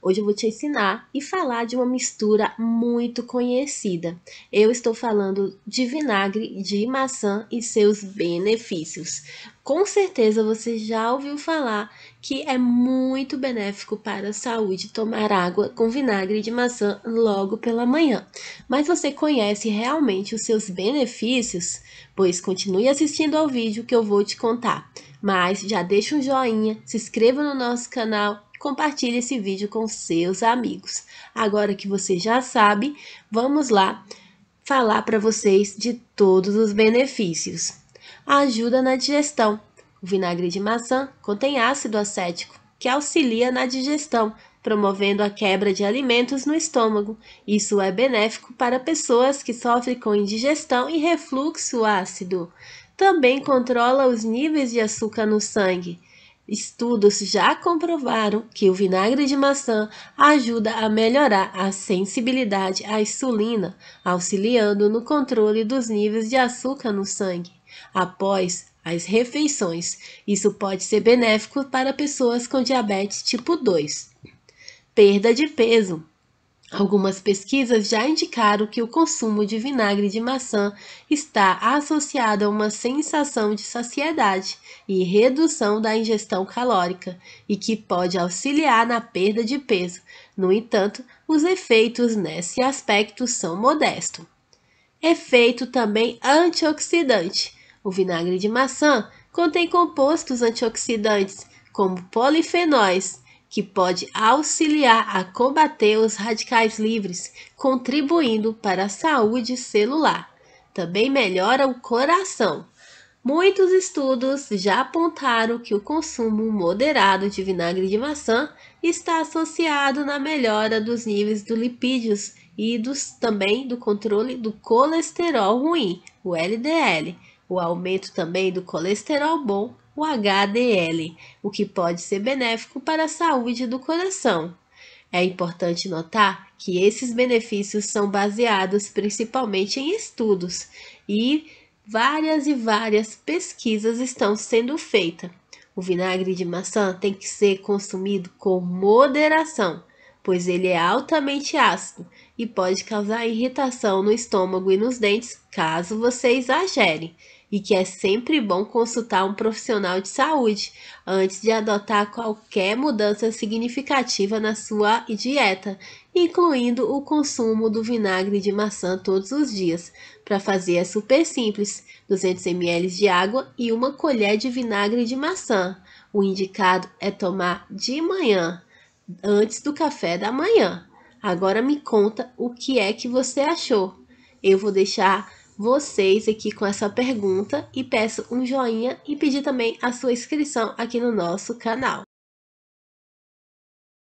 Hoje eu vou te ensinar e falar de uma mistura muito conhecida. Eu estou falando de vinagre de maçã e seus benefícios. Com certeza você já ouviu falar que é muito benéfico para a saúde tomar água com vinagre de maçã logo pela manhã. Mas você conhece realmente os seus benefícios? Pois continue assistindo ao vídeo que eu vou te contar. Mas já deixa um joinha, se inscreva no nosso canal compartilhe esse vídeo com seus amigos. Agora que você já sabe, vamos lá falar para vocês de todos os benefícios. Ajuda na digestão. O vinagre de maçã contém ácido acético, que auxilia na digestão, promovendo a quebra de alimentos no estômago. Isso é benéfico para pessoas que sofrem com indigestão e refluxo ácido. Também controla os níveis de açúcar no sangue, Estudos já comprovaram que o vinagre de maçã ajuda a melhorar a sensibilidade à insulina, auxiliando no controle dos níveis de açúcar no sangue. Após as refeições, isso pode ser benéfico para pessoas com diabetes tipo 2. Perda de peso. Algumas pesquisas já indicaram que o consumo de vinagre de maçã está associado a uma sensação de saciedade e redução da ingestão calórica, e que pode auxiliar na perda de peso. No entanto, os efeitos nesse aspecto são modestos. Efeito também antioxidante. O vinagre de maçã contém compostos antioxidantes, como polifenóis, que pode auxiliar a combater os radicais livres, contribuindo para a saúde celular. Também melhora o coração. Muitos estudos já apontaram que o consumo moderado de vinagre de maçã está associado na melhora dos níveis dos lipídios e dos, também do controle do colesterol ruim, o LDL, o aumento também do colesterol bom o HDL, o que pode ser benéfico para a saúde do coração. É importante notar que esses benefícios são baseados principalmente em estudos e várias e várias pesquisas estão sendo feitas. O vinagre de maçã tem que ser consumido com moderação, pois ele é altamente ácido e pode causar irritação no estômago e nos dentes caso você exagere e que é sempre bom consultar um profissional de saúde antes de adotar qualquer mudança significativa na sua dieta, incluindo o consumo do vinagre de maçã todos os dias. Para fazer é super simples: 200 ml de água e uma colher de vinagre de maçã. O indicado é tomar de manhã, antes do café da manhã. Agora me conta o que é que você achou. Eu vou deixar vocês aqui com essa pergunta e peço um joinha e pedir também a sua inscrição aqui no nosso canal.